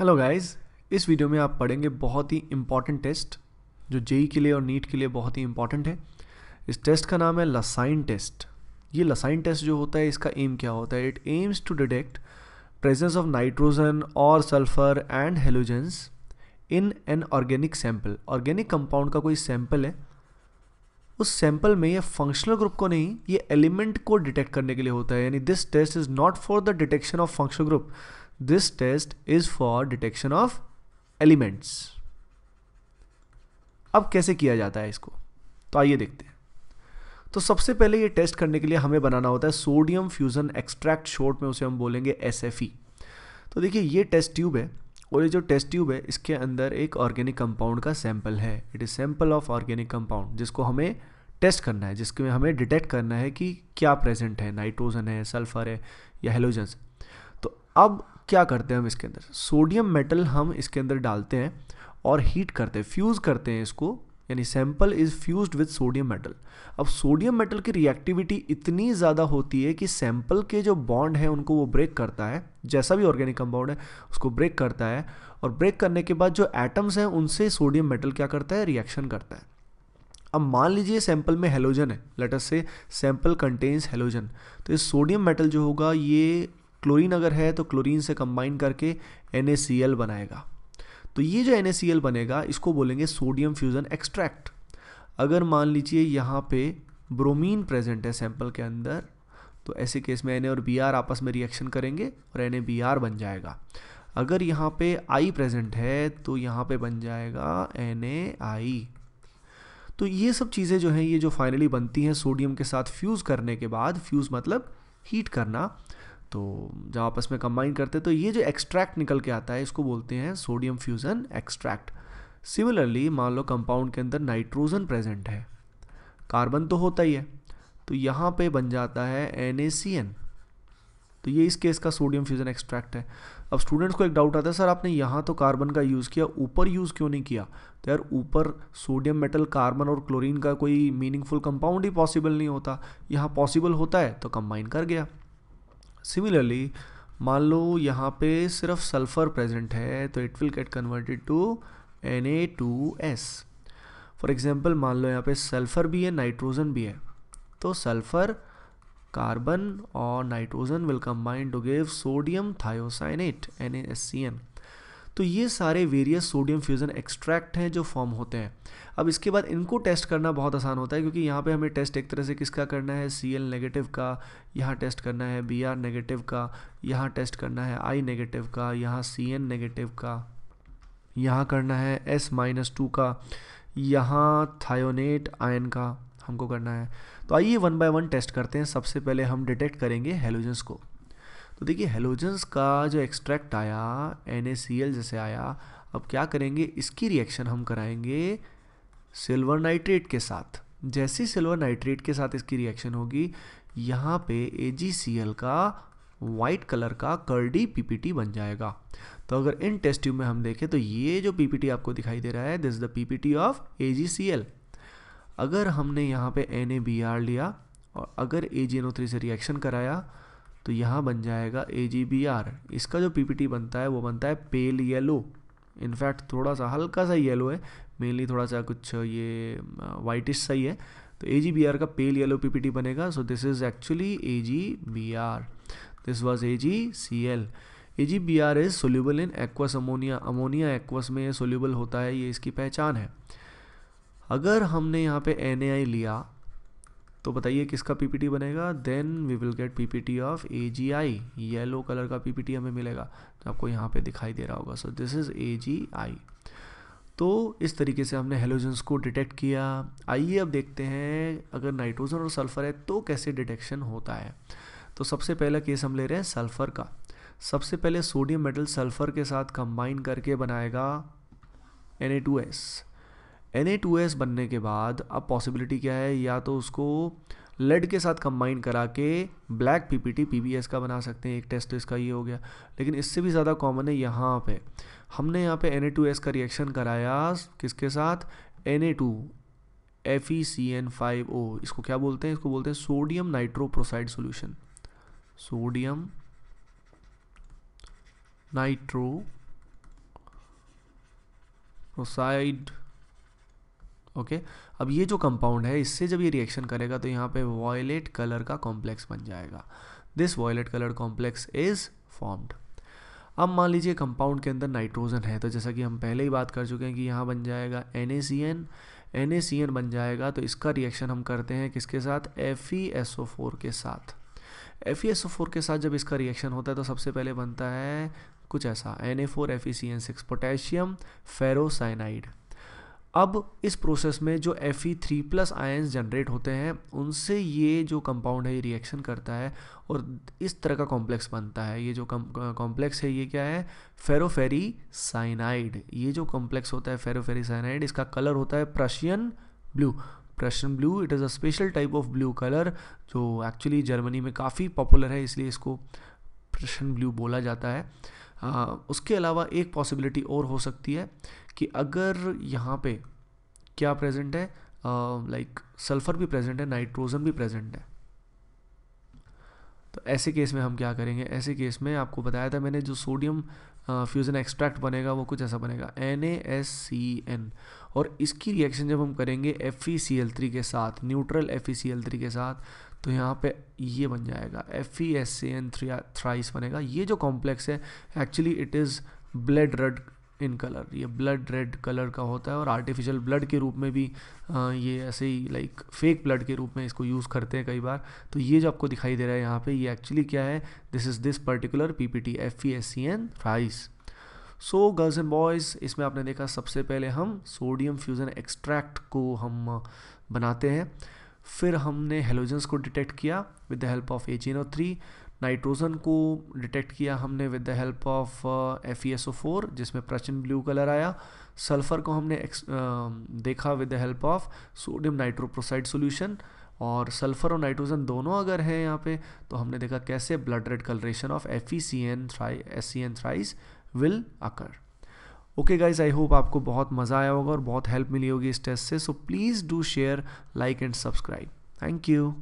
Hello guys इस video में आप पढ़ेंगे बहुत ही इम्पॉर्टेंट टेस्ट जो जेई e के लिए और नीट के लिए बहुत ही इम्पॉर्टेंट है इस टेस्ट का नाम है लसाइन टेस्ट ये लसाइन टेस्ट जो होता है इसका एम क्या होता है it aims to detect presence of nitrogen और sulphur and halogens in an organic sample organic compound का कोई सैंपल है उस सैंपल में यह फंक्शनल ग्रुप को नहीं ये एलिमेंट को डिटेक्ट करने के लिए होता है यानी this test is not for the detection of functional group This test is for detection of elements. अब कैसे किया जाता है इसको तो आइए देखते हैं तो सबसे पहले ये टेस्ट करने के लिए हमें बनाना होता है सोडियम फ्यूज़न एक्सट्रैक्ट शॉर्ट में उसे हम बोलेंगे एस e। तो देखिए ये टेस्ट ट्यूब है और ये जो टेस्ट ट्यूब है इसके अंदर एक ऑर्गेनिक कंपाउंड का सैंपल है it is sample of organic compound जिसको हमें टेस्ट करना है जिसके हमें डिटेक्ट करना है कि क्या प्रेजेंट है नाइट्रोजन है सल्फर है या हेलोजन तो अब क्या करते हैं हम इसके अंदर सोडियम मेटल हम इसके अंदर डालते हैं और हीट करते हैं फ्यूज़ करते हैं इसको यानी sample is fused with sodium metal अब सोडियम मेटल की रिएक्टिविटी इतनी ज़्यादा होती है कि सैंपल के जो बॉन्ड हैं उनको वो ब्रेक करता है जैसा भी ऑर्गेनिक कंपाउंड है उसको ब्रेक करता है और ब्रेक करने के बाद जो एटम्स हैं उनसे सोडियम मेटल क्या करता है रिएक्शन करता है अब मान लीजिए सैंपल में हेलोजन है लेटर से सैंपल कंटेन्स हेलोजन तो इस सोडियम मेटल जो होगा ये क्लोरीन अगर है तो क्लोरीन से कंबाइन करके एन बनाएगा तो ये जो एन बनेगा इसको बोलेंगे सोडियम फ्यूज़न एक्सट्रैक्ट अगर मान लीजिए यहाँ पे ब्रोमीन प्रेजेंट है सैंपल के अंदर तो ऐसे केस में एन और बी आर आपस में रिएक्शन करेंगे और एन बी आर बन जाएगा अगर यहाँ पे आई प्रेजेंट है तो यहाँ पे बन जाएगा एन आई तो ये सब चीज़ें जो हैं ये जो फाइनली बनती हैं सोडियम के साथ फ्यूज़ करने के बाद फ्यूज़ मतलब हीट करना तो जब आपस में कंबाइन करते हैं तो ये जो एक्सट्रैक्ट निकल के आता है इसको बोलते हैं सोडियम फ्यूज़न एक्सट्रैक्ट सिमिलरली मान लो कंपाउंड के अंदर नाइट्रोजन प्रेजेंट है कार्बन तो होता ही है तो यहाँ पे बन जाता है एन तो ये इस केस का सोडियम फ्यूज़न एक्सट्रैक्ट है अब स्टूडेंट्स को एक डाउट आता है सर आपने यहाँ तो कार्बन का यूज़ किया ऊपर यूज़ क्यों नहीं किया तो यार ऊपर सोडियम मेटल कार्बन और क्लोरीन का कोई मीनिंगफुल कंपाउंड ही पॉसिबल नहीं होता यहाँ पॉसिबल होता है तो कंबाइन कर गया सिमिलरली मान लो यहाँ पे सिर्फ सल्फ़र प्रेजेंट है तो it will get converted to N A two S for example मान लो यहाँ पे सल्फ़र भी है नाइट्रोजन भी है तो सल्फ़र कार्बन और nitrogen will combine to give sodium thiocyanate N A S C N तो ये सारे वेरियस सोडियम फ्यूज़न एक्सट्रैक्ट हैं जो फॉर्म होते हैं अब इसके बाद इनको टेस्ट करना बहुत आसान होता है क्योंकि यहाँ पे हमें टेस्ट एक तरह से किसका करना है सी एल नेगेटिव का यहाँ टेस्ट करना है बी आर नेगेटिव का यहाँ टेस्ट करना है आई नेगेटिव का यहाँ सी एन नेगेटिव का यहाँ करना है एस माइनस टू का यहाँ थायोनेट आयन का हमको करना है तो आइए वन बाय वन टेस्ट करते हैं सबसे पहले हम डिटेक्ट करेंगे हेलोजन्स को तो देखिए हेलोजन्स का जो एक्सट्रैक्ट आया एन जैसे आया अब क्या करेंगे इसकी रिएक्शन हम कराएंगे सिल्वर नाइट्रेट के साथ जैसी सिल्वर नाइट्रेट के साथ इसकी रिएक्शन होगी यहाँ पे ए का वाइट कलर का कर्डी पीपीटी बन जाएगा तो अगर इन टेस्ट ट्यूब में हम देखें तो ये जो पीपीटी आपको दिखाई दे रहा है this the PPT of A अगर हमने यहाँ पे एन लिया और अगर ए से रिएक्शन कराया तो यहाँ बन जाएगा ए जी बी आर इसका जो टी बनता है वो बनता है पेल येलो इनफैक्ट थोड़ा सा हल्का सा येलो है मेनली थोड़ा सा कुछ ये वाइटिश सा ही है तो ए जी बी आर का पेल येलो टी बनेगा so this is actually A G B R this was A G C L A G B R is soluble in aqueous ammonia ammonia aqueous में soluble होता है ये इसकी पहचान है अगर हमने यहाँ पे एन लिया तो बताइए किसका पीपीटी बनेगा then we will get PPT of A G I yellow colour का पीपीटी हमें मिलेगा तो आपको यहाँ पे दिखाई दे रहा होगा so this is a G आई तो इस तरीके से हमने हेलोजन्स को डिटेक्ट किया आइए अब देखते हैं अगर नाइट्रोजन और सल्फ़र है तो कैसे डिटेक्शन होता है तो सबसे पहला केस हम ले रहे हैं सल्फ़र का सबसे पहले सोडियम मेटल सल्फ़र के साथ कंबाइन करके बनाएगा Na2S एन बनने के बाद अब पॉसिबिलिटी क्या है या तो उसको लेड के साथ कंबाइन करा के ब्लैक पीपीटी पीबीएस का बना सकते हैं एक टेस्ट तो इसका ये हो गया लेकिन इससे भी ज़्यादा कॉमन है यहाँ पे हमने यहाँ पे एन का रिएक्शन कराया किसके साथ Na2 FeCN5O इसको क्या बोलते हैं इसको बोलते हैं sodium nitroprusside solution sodium nitroprusside okay अब ये जो कंपाउंड है इससे जब ये रिएक्शन करेगा तो यहाँ पे वॉयलेट कलर का कॉम्प्लेक्स बन जाएगा this violet colour complex is formed अब मान लीजिए कंपाउंड के अंदर नाइट्रोजन है तो जैसा कि हम पहले ही बात कर चुके हैं कि यहाँ बन जाएगा एन एन बन जाएगा तो इसका रिएक्शन हम करते हैं किसके साथ एफ e के साथ एफ e के साथ जब इसका रिएक्शन होता है तो सबसे पहले बनता है कुछ ऐसा N A four F E C N six potassium ferrocyanide अब इस प्रोसेस में जो F E three plus ions generate होते हैं उनसे ये जो कंपाउंड है ये रिएक्शन करता है और इस तरह का कॉम्प्लेक्स बनता है ये जो कॉम्प्लेक्स है ये क्या है फेरोफेरी साइनाइड ये जो कॉम्प्लेक्स होता है फेरोफेरी साइनाइड इसका कलर होता है Prussian blue Prussian blue it is a special type of blue colour जो एक्चुअली जर्मनी में काफ़ी पॉपुलर है इसलिए इसको प्रशियन ब्लू बोला जाता है हाँ, उसके अलावा एक पॉसिबिलिटी और हो सकती है कि अगर यहाँ पे क्या प्रेजेंट है लाइक सल्फ़र भी प्रेजेंट है नाइट्रोजन भी प्रेजेंट है तो ऐसे केस में हम क्या करेंगे ऐसे केस में आपको बताया था मैंने जो सोडियम फ्यूज़न एक्सट्रैक्ट बनेगा वो कुछ ऐसा बनेगा N A S C N और इसकी रिएक्शन जब हम करेंगे F E C L three के साथ neutral F E C L three के साथ तो यहाँ पे ये बन जाएगा F E S A N three thrice बनेगा ये जो कॉम्प्लेक्स है actually it is blood red in colour ये ब्लड रेड कलर का होता है और आर्टिफिशियल ब्लड के रूप में भी आ, ये ऐसे ही लाइक फेक ब्लड के रूप में इसको यूज़ करते हैं कई बार तो ये जो आपको दिखाई दे रहा है यहाँ पे ये एक्चुअली क्या है this is this particular P P T F E S C N thrice so girls and boys इसमें आपने देखा सबसे पहले हम सोडियम फ्यूज़न एक्सट्रैक्ट को हम बनाते हैं फिर हमने हेलोजन्स को डिटेक्ट किया with the help of A G N O three nitrogen को डिटेक्ट किया हमने with the help of F E S O four जिसमें प्रचिन ब्लू कलर आया सल्फ़र को हमने uh, देखा with the help of sodium nitroprusside solution और सल्फ़र और नाइट्रोजन दोनों अगर हैं यहाँ पे तो हमने देखा कैसे blood red colouration of F E C N thrice S C N thrice will occur okay guys I hope आपको बहुत मज़ा आया होगा और बहुत हेल्प मिली होगी इस टेस्ट से so please do share like and subscribe thank you